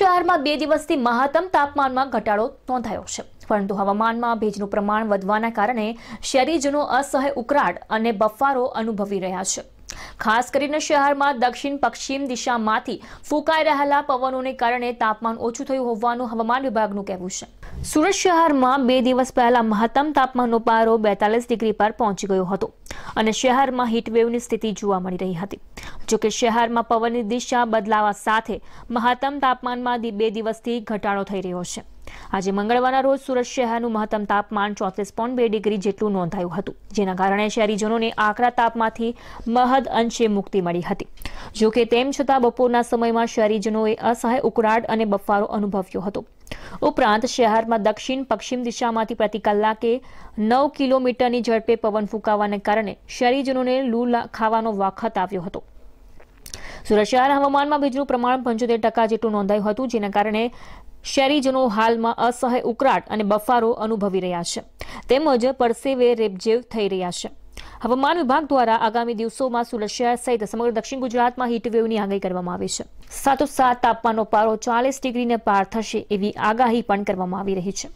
શહેરમાં બે દિવસથી મહત્તમ તાપમાનમાં ઘટાડો નોંધાયો છે પરંતુ હવામાનમાં ભેજનું પ્રમાણ વધવાના કારણે શહેરીજનો અસહ્ય ઉકળાટ અને બફારો અનુભવી રહ્યા છે ખાસ કરીને શહેરમાં દક્ષિણ પશ્ચિમ દિશામાંથી ફૂંકાઈ રહેલા પવનોને કારણે તાપમાન ઓછું થયું હોવાનું હવામાન વિભાગનું કહેવું છે સુરત શહેરમાં બે દિવસ પહેલા મહત્તમ તાપમાનનો પારો બેતાલીસ ડિગ્રી પર પહોંચી ગયો હતો અને શહેરમાં હીટવેવની સ્થિતિ જોવા મળી રહી હતી જોકે શહેરમાં પવનની દિશા બદલાવા સાથે મહત્તમ તાપમાનમાં બે દિવસથી ઘટાડો થઈ રહ્યો છે આજે મંગળવારના રોજ સુરત શહેરનું મહત્તમ તાપમાન ચોત્રીસ પોઈન્ટ બે ડિગ્રી જેટલું નોંધાયું હતું જેના કારણે શહેરીજનોને આકરા તાપમાંથી મહદ અંશે મુક્તિ મળી હતી જોકે તેમ છતાં બપોરના સમયમાં શહેરીજનોએ અસહાય ઉકળાટ અને બફારો અનુભવ્યો હતો ઉપરાંત શહેરમાં દક્ષિણ પશ્ચિમ દિશામાંથી પ્રતિ કલાકે નવ કિલોમીટરની ઝડપે પવન ફૂંકાવાને કારણે શહેરીજનોને લૂ ખાવાનો વખત આવ્યો હતો સુરત શહેર હવામાનમાં ભેજનું પ્રમાણ પંચોતેર ટકા જેટલું નોંધાયું હતું જેના કારણે શહેરીજનો હાલમાં અસહ્ય ઉકળાટ અને બફારો અનુભવી રહ્યા છે તેમજ પરસેવે રેબજેવ થઈ રહ્યા છે હવામાન વિભાગ દ્વારા આગામી દિવસોમાં સુરત સહિત સમગ્ર દક્ષિણ ગુજરાતમાં હીટવેવની આગાહી કરવામાં આવી છે સાત તાપમાનનો પારો ચાલીસ ડિગ્રીને પાર થશે એવી આગાહી પણ કરવામાં આવી રહી છે